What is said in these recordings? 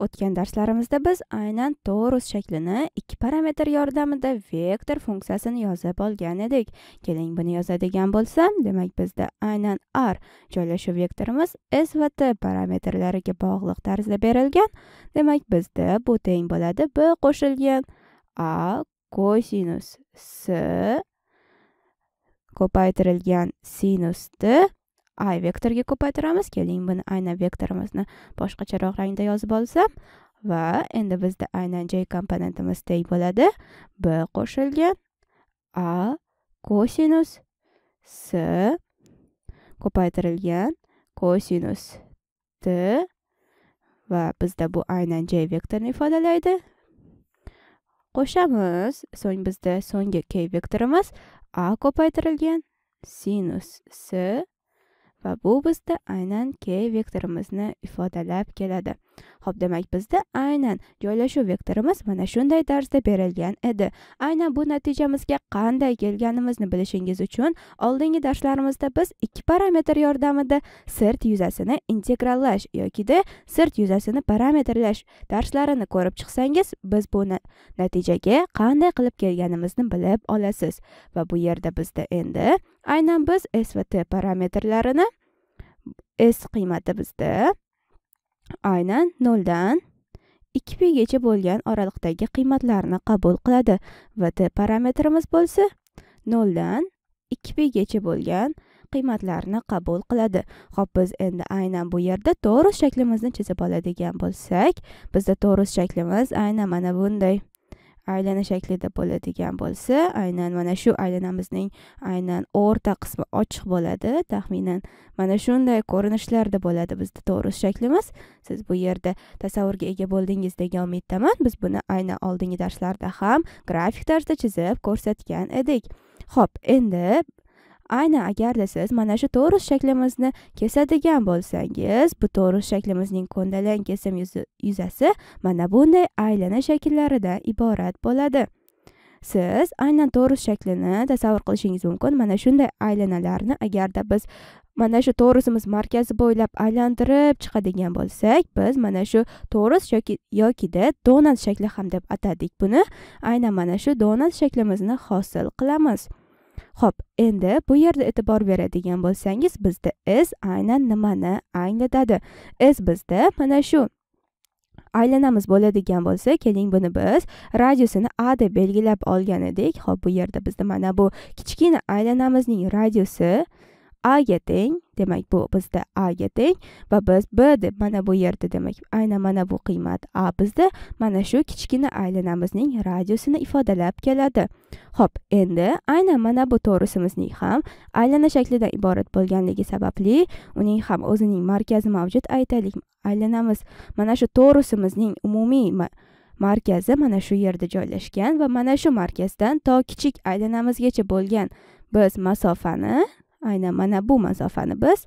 O'tgan darslarimizda biz aynan torus shaklini ikki parametr yordamida vektor funksiyasini yozib olgan edik. Keling buni yozadigan bo'lsam, demak bizda aynan r joylashuv vektorimiz s va t parametrlariga bog'liq tarzda berilgan. Demak bizda bu teng bo'ladi b qo'shilgan a kosinus s ko'paytirilgan sinus t i vektoriga ko'paytiramiz keling buni aynan vektorimizni boshqacharoq rangda yozib olsam va endi bizda aynan j komponentimiz bo'ladi b qo'shilgan a kosinus s ko'paytirilgan kosinus t va bizda bu aynan j vektorini ifodalaydi qo'shamiz so'ng bizda so'nggi k vektorimiz a ko'paytirilgan sinus s va bu bizda aynan k vektorimizni ifodalab keladi Xo'p, demak bizda aynan joylashuv vektorimiz mana shunday tarzda berilgan edi. Aynan bu natijamizga qanday kelganimizni bilishingiz uchun oldingi darslarimizda biz ikki parametr yordamida sirt yuzasini integrallash yoki de sirt yuzasini parametrlash darslarini ko'rib chiqsangiz, biz bu natijaga qanday qilib kelganimizni bilib olasiz. Va bu yerda bizda endi aynan biz s va t parametrlarini s qiymati bizda aynan 0 dan 2 pi gacha bo'lgan oraliqdagi qiymatlarni qabul qiladi va t parametrimiz bo'lsa 0 dan 2 pi gacha bo'lgan qiymatlarni qabul qiladi Xo'p, biz endi aynan bu yerda torus shaklimizni chizib oladigan bo'lsak bizda torus shaklimiz aynan mana bunday aylana shaklida bo'ladigan bo'lsa aynan mana shu aylanamizning aynan o'rta qismi ochiq bo'ladi taxminan mana shunday ko'rinishlarda bo'ladi bizda torus shaklimiz siz bu yerda tasavvurga ega bo'ldingiz degan umiddaman biz buni aynan oldingi darslarda ham grafik tarzda chizib ko'rsatgan edik Xo'p, endi aynan agarda siz mana shu torus shaklimizni kesadigan bo'lsangiz bu torus shaklimizning ko'ndalang kesim yuzasi mana bunday aylana shakllarida iborat bo'ladi siz aynan torus shaklini tasavvur qilishingiz mumkin mana shunday aylanalarni agarda biz mana shu torusimiz markazi bo'ylab aylantirib chiqadigan bo'lsak biz mana shu torus yoki yokida donat shakli ham deb atadik buni aynan mana shu donat shaklimizni hosil qilamiz Xo'p, endi bu yerda e'tibor beradigan bo'lsangiz, bizda is aynan nimani anglatadi? Is bizda mana shu aylanamiz bo'ladigan bo'lsa, keling buni biz radiusini a deb belgilab olgan edik. Xo'p, bu yerda bizda mana bu kichkina aylanamizning radiusi a teng demak bu bizda a ga teng va biz b deb mana bu yerda demak aynan mana bu qiymat a bizda mana shu kichkina aylanamizning radiusini ifodalab keladi Xo'p, endi aynan mana bu torusimizning ham aylana shaklidan iborat bo'lganligi sababli uning ham o'zining markazi mavjud aytaylik aylanamiz mana shu torusimizning umumiy markazi mana shu yerda joylashgan va mana shu markazdan to kichik aylanamizgacha bo'lgan biz masofani aynan mana bu masofani biz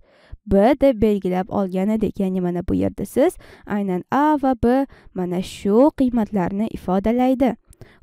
b deb belgilab olgan edik ya'ni mana bu yerda siz aynan a va b mana shu qiymatlarni ifodalaydi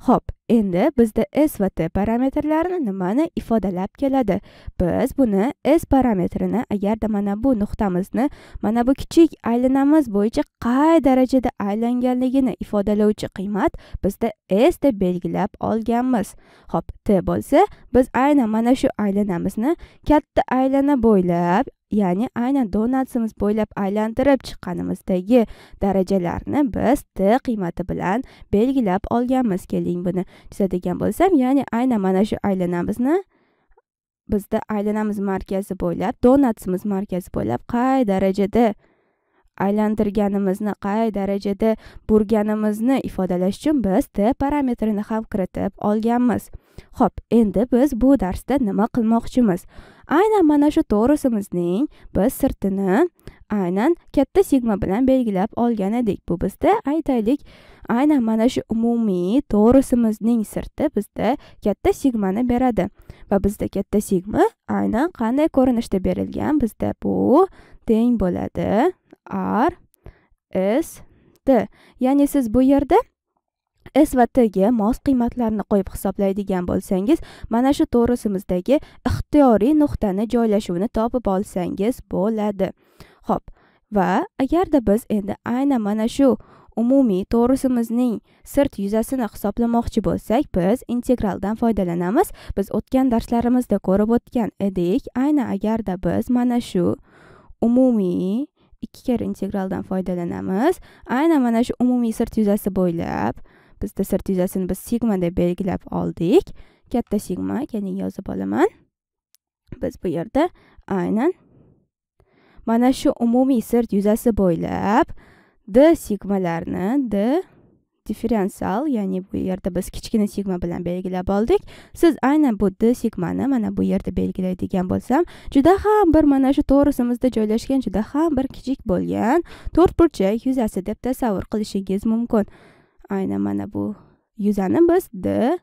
Xo'p, endi bizda s va t parametrlarini nimani ifodalab keladi? Biz buni s parametrini agarda mana bu nuqtamizni mana bu kichik aylanamiz bo'yicha qay darajada aylanganligini ifodalovchi qiymat bizda s deb belgilab olganmiz. Xo'p, t bo'lsa, biz aynan mana shu aylanamizni katta aylana bo'ylab ya'ni aynan donatsimiz bo'ylab aylantirib chiqqanimizdagi darajalarni biz t qiymati bilan belgilab olganmiz keling buni chizadigan bo'lsam ya'ni aynan mana shu aylanamizni bizda aylanamiz markazi bo'ylab donatsimiz markazi bo'ylab qay darajada aylantirganimizni qay darajada burganimizni ifodalash uchun biz t parametrini ham kiritib olganmiz Xo'p, endi biz bu darsda nima qilmoqchimiz aynan mana shu torusimizning biz sirtini aynan katta sigma bilan belgilab olgan edik bu bizda aytaylik aynan mana shu umumiy torusimizning sirti bizda katta sigmani beradi va bizda katta sigma aynan qanday ko'rinishda berilgan bizda bu teng bo'ladi r s t ya'ni siz bu yerda s va ga mos qiymatlarni qo'yib hisoblaydigan bo'lsangiz mana shu to'g'risimizdagi ixtiyoriy nuqtani joylashuvini topib olsangiz bo'ladi Xo'p, va agarda biz endi aynan mana shu umumiy to'g'risimizning sirt yuzasini hisoblamoqchi bo'lsak biz integraldan foydalanamiz biz o'tgan darslarimizda ko'rib o'tgan edik aynan agarda biz mana shu umumiy ikki karra integraldan foydalanamiz aynan mana shu umumiy sirt yuzasi bo'ylab biz dissert yuzasini biz sigma deb belgilab oldik katta sigma keyin yozib olaman biz bu yerda aynan mana shu umumiy sirt yuzasi bo'ylab d sigmalarni d differensial ya'ni bu yerda biz kichkina sigma bilan belgilab oldik siz aynan bu d sigmani mana bu yerda belgilaydigan bo'lsam juda ham bir mana shu to'g'risimizda joylashgan juda ham bir kichik bo'lgan to'rtburchak yuzasi deb tasavvur qilishingiz mumkin aynan mana bu yuzani biz d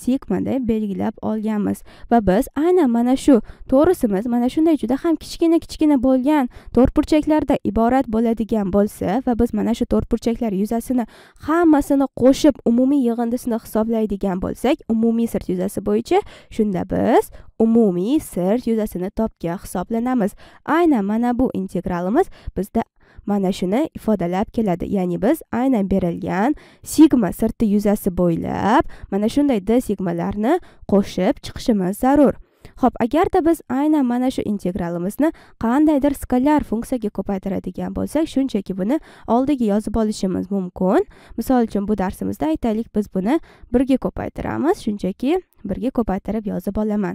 sigmada belgilab olganmiz va biz aynan mana shu to'g'risimiz mana shunday juda ham kichkina kichkina bo'lgan to'rtburchaklarda iborat bo'ladigan bo'lsa va biz mana shu to'rtburchaklar yuzasini hammasini qo'shib umumiy yig'indisini hisoblaydigan bo'lsak umumiy sirt yuzasi bo'yicha shunda biz umumiy sirt yuzasini topgan hisoblanamiz aynan mana bu integralimiz bizda mana shuni ifodalab keladi ya'ni biz aynan berilgan sigma sirti yuzasi bo'ylab mana shunday d sigmalarni qo'shib chiqishimiz zarur xo'p agarda biz aynan mana shu integralimizni qandaydir skalyar funksiyaga ko'paytiradigan bo'lsak shunchaki buni oldiga yozib olishimiz mumkin misol uchun bu darsimizda aytaylik biz buni birga ko'paytiramiz shunchaki birga ko'paytirib yozib olaman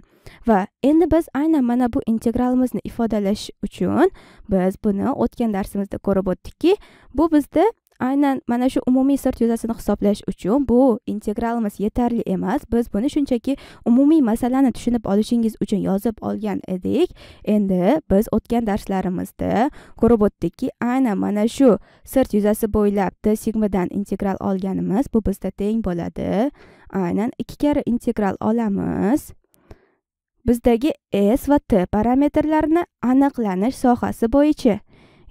va endi biz aynan mana bu integralimizni ifodalash uchun biz buni o'tgan darsimizda ko'rib o'tdikki bu bizda aynan mana shu umumiy sirt yuzasini hisoblash uchun bu integralimiz yetarli emas biz buni shunchaki umumiy masalani tushunib olishingiz uchun yozib olgan edik endi biz o'tgan darslarimizda ko'rib o'tdikki aynan mana shu sirt yuzasi bo'ylab d sigmadan integral olganimiz bu bizda teng bo'ladi aynan ikki karra integral olamiz bizdagi s va t parametrlarini aniqlanish sohasi bo'yicha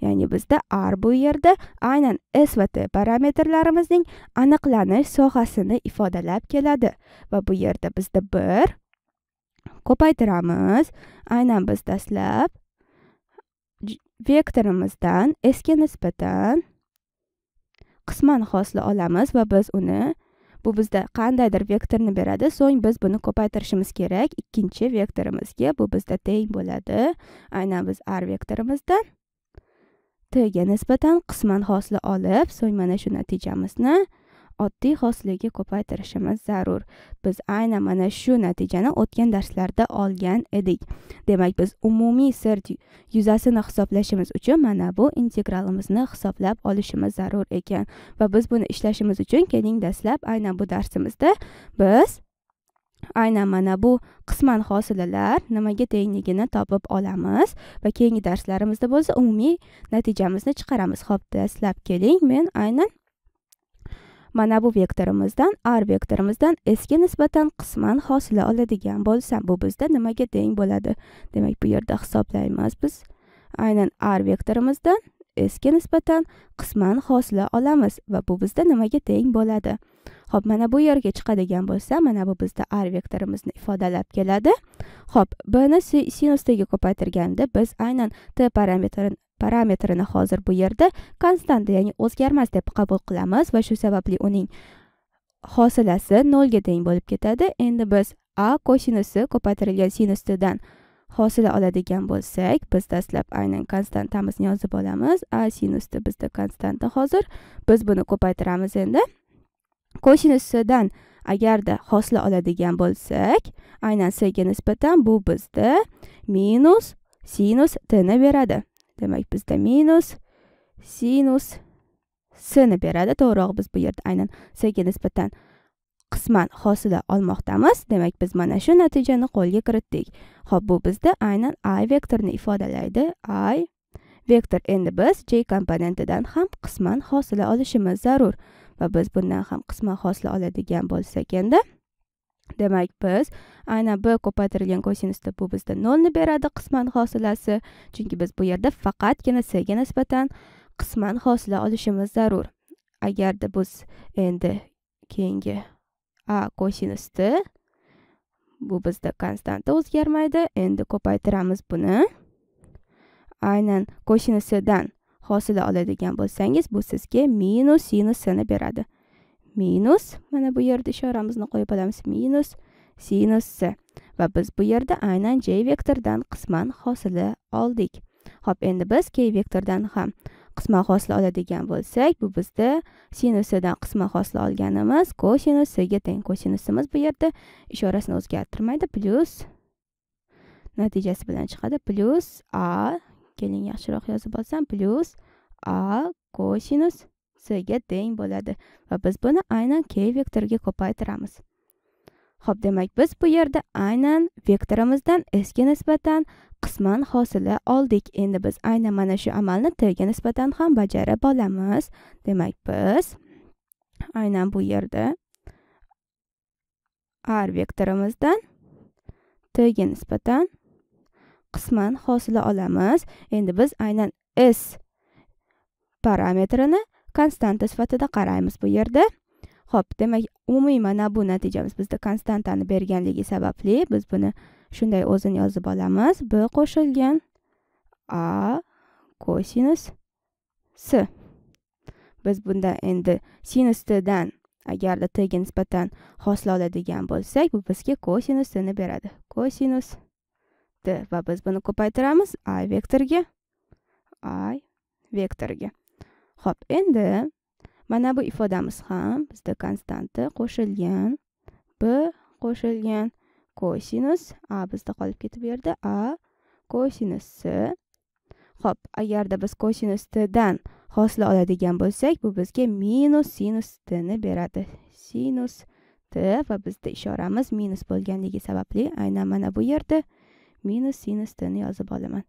ya'ni bizda r bu yerda aynan s va t parametrlarimizning aniqlanish sohasini ifodalab keladi va bu yerda bizda 1 ko'paytiramiz aynan biz dastlab vektorimizdan s ga nisbatan qisman hosila olamiz va biz uni bu bizda qandaydir vektorni beradi so'ng biz buni ko'paytirishimiz kerak ikkinchi vektorimizga bu bizda teng bo'ladi aynan biz r vektorimizdan tga nisbatan qisman hosli olib, so'ng mana shu natijamizni oddiy hosliga ko'paytirishimiz zarur. Biz aynan mana shu natijani o'tgan darslarda olgan edik. Demak, biz umumiy sir yuzasini hisoblashimiz uchun mana bu integralimizni hisoblab olishimiz zarur ekan va biz buni ishlashimiz uchun keling dastlab aynan bu darsimizda biz aynan mana bu qisman hosilalar nimaga tengligini topib olamiz va keyingi darslarimizda bo'lsa umumiy natijamizni chiqaramiz ho'p dastlab keling men aynan mana bu vektorimizdan r vektorimizdan s ga nisbatan qisman hosila oladigan bo'lsam bu bizda nimaga teng bo'ladi demak bu yerda hisoblaymiz biz aynan r vektorimizdan s ga nisbatan qisman hosila olamiz va bu bizda nimaga teng bo'ladi Xo'p, mana bu yerga chiqadigan bo'lsa mana bu bizda r vektorimizni ifodalab keladi Xo'p, b ni sinusdagi ko'paytirganda biz aynan t parametrini parametrini hozir bu yerda konstanta ya'ni o'zgarmas deb qabul qilamiz va shu sababli uning hosilasi 0 ga teng bo'lib ketadi endi biz a kosinusi ko'paytirilgan sinus hosila oladigan bo'lsak biz dastlab aynan konstantamizni yozib olamiz a sinusda bizda konstanta hozir biz buni ko'paytiramiz endi kosinus agarda hosila oladigan bo'lsak aynan sga nisbatan bu bizda minus sinus t ni beradi demak bizda minus sinus s ni beradi to'g'riroq biz bu yerda aynan sga nisbatan qisman hosila olmoqdamiz demak biz mana shu natijani qo'lga kiritdik ho'p bu bizda aynan i vektorini ifodalaydi i vektor endi biz j komponentidan ham qisman hosila olishimiz zarur va biz bundan ham qisman hosil oladigan bo'lsak endi demak biz aynan b ko'paytirilgan kosinusda bu bizda nolni beradi qisman hosilasi chunki biz bu yerda faqatgina sga nisbatan qisman hosila olishimiz zarur agarda biz endi keyingi a kosinusni bu bizda konstanta o'zgarmaydi endi ko'paytiramiz buni aynan kosinusdan hosila oladigan bo'lsangiz bu sizga minus sinusini beradi minus mana bu yerda ishoramizni qo'yib olamiz minus sinus c va biz bu yerda aynan j vektordan qisman hosila oldik ho'p endi biz k vektordan ham qisman hosila oladigan bo'lsak bu bizda sinusidan qisman hosila olganimiz c ga teng kosinusimiz bu yerda ishorasini o'zgartirmaydi plyus natijasi bilan chiqadi plyus a keling yaxshiroq yozib olsam plyus a kosinus c ga teng bo'ladi va biz buni aynan k vektoriga ko'paytiramiz Xo'p, demak biz bu yerda aynan vektorimizdan s ga nisbatan qisman hosila oldik. Endi biz aynan mana shu amalni t ga nisbatan ham bajarib olamiz. Demak, biz aynan bu yerda r vektorimizdan t ga nisbatan qisman hosila olamiz endi biz aynan s parametrini konstanta sifatida qaraymiz bu yerda ho'p demak umumiy mana bu natijamiz bizda konstantani berganligi sababli biz buni shunday o'zini yozib olamiz b qo'shilgan a kosinus s biz bunda endi sinus tdan agarda tga nisbatan hosila oladigan bo'lsak bu bizga kosinus tni beradi kosinus ketdi va biz buni ko'paytiramiz a vektorga i vektorga ho'p endi mana bu ifodamiz ham bizda konstanti qo'shilgan b qo'shilgan kosinus a bizda qolib ketib bu yerda a kosinus s ho'p agarda biz kosinus tdan hosila oladigan bo'lsak bu bizga minus sinus tni beradi sinus t va bizda ishoramiz minus bo'lganligi sababli aynan mana bu yerda minus sinus tni yozib olaman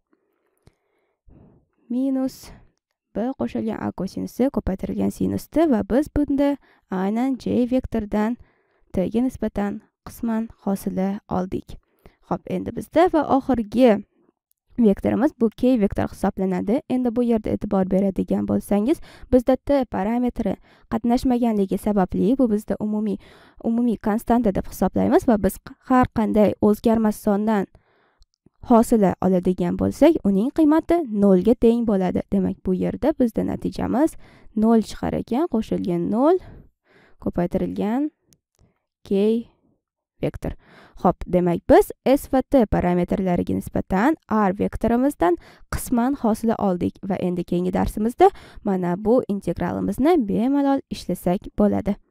minus b qo'shilgan a kosinusi ko'paytirilgan sinusdi va biz bunda aynan j vektordan t ga nisbatan qisman hosila oldik ho'p endi bizda va oxirgi vektorimiz bu k vektor hisoblanadi endi bu yerda e'tibor beradigan bo'lsangiz bizda t parametri qatnashmaganligi sababli bu bizda umumiy umumiy konstanta deb hisoblaymiz va biz har qanday o'zgarmas sondan hosila oladigan bo'lsak uning qiymati nolga teng bo'ladi demak bu yerda bizda natijamiz nol chiqar ekan qo'shilgan nol ko'paytirilgan k vektor ho'p demak biz s va t parametrlariga nisbatan r vektorimizdan qisman hosila oldik va endi keyingi darsimizda mana bu integralimizni bemalol ishlasak bo'ladi